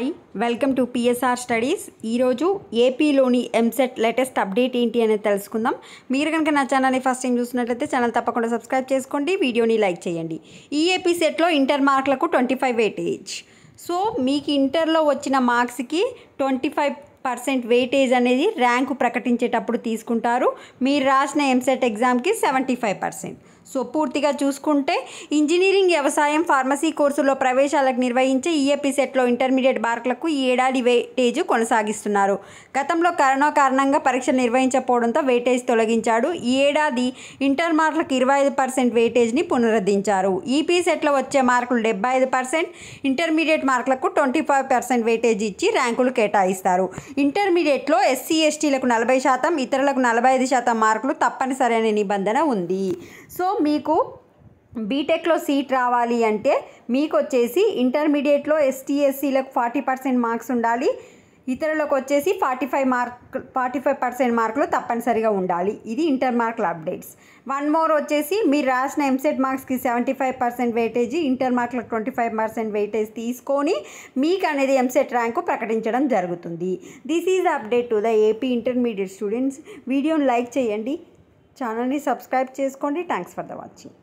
hi welcome to PSR studies ఈరోజు ఏపీలోని EAMCET latest update ఏంటి అనేది తెలుసుకుందాం మీరు కనుక నా ఛానల్ని ఫస్ట్ టైం చూసినట్లయితే ఛానల్ తప్పకుండా సబ్స్క్రైబ్ చేసుకోండి వీడియోని లైక్ చేయండి ఈ ఏపీ సెట్లో ఇంటర్ మార్కులకు ట్వంటీ ఫైవ్ వెయిటేజ్ సో మీకు ఇంటర్లో వచ్చిన మార్క్స్కి ట్వంటీ ఫైవ్ పర్సెంట్ వెయిటేజ్ అనేది ర్యాంకు ప్రకటించేటప్పుడు తీసుకుంటారు మీరు రాసిన ఎంసెట్ ఎగ్జామ్కి సెవెంటీ ఫైవ్ పర్సెంట్ సో పూర్తిగా చూసుకుంటే ఇంజనీరింగ్ వ్యవసాయం ఫార్మసీ కోర్సులో ప్రవేశాలకు నిర్వహించే ఈఏపీ సెట్లో ఇంటర్మీడియట్ మార్కులకు ఈ ఏడాది వెయిటేజ్ కొనసాగిస్తున్నారు గతంలో కరోనా కారణంగా పరీక్షలు నిర్వహించకపోవడంతో వెయిటేజ్ తొలగించాడు ఈ ఏడాది ఇంటర్ మార్కులకు ఇరవై ఐదు పర్సెంట్ వెయిటేజ్ని పునరుద్ధరించారు ఈపీ సెట్లో వచ్చే మార్కులు డెబ్బై ఐదు పర్సెంట్ ఇంటర్మీడియట్ మార్కులకు ట్వంటీ ఫైవ్ పర్సెంట్ వెయిటేజ్ ఇచ్చి ర్యాంకులు కేటాయిస్తారు ఇంటర్మీడియట్లో ఎస్సీ ఎస్టీలకు నలభై శాతం ఇతరులకు నలభై ఐదు శాతం మార్కులు తప్పనిసరి అనే నిబంధన ఉంది సో మీకు బీటెక్లో సీట్ రావాలి అంటే మీకు వచ్చేసి ఇంటర్మీడియట్లో ఎస్టీఎస్సీలకు ఫార్టీ పర్సెంట్ మార్క్స్ ఉండాలి ఇతరులకు వచ్చేసి forty five mark forty five percent మార్కులు తప్పనిసరిగా ఉండాలి ఇది ఇంటర్ మార్కుల అప్డేట్స్ వన్ మోర్ వచ్చేసి మీరు రాసిన ఎంసెట్ మార్క్స్కి seventy five percent weightage inter మార్కులకు ట్వంటీ ఫైవ్ పర్సెంట్ వెయిటేజ్ తీసుకొని మీకు అనేది ఎంసెట్ ర్యాంకు ప్రకటించడం జరుగుతుంది this is update to the AP intermediate students వీడియోని లైక్ చేయండి ఛానల్ని సబ్స్క్రైబ్ చేసుకోండి థ్యాంక్స్ ఫర్ ద వాచింగ్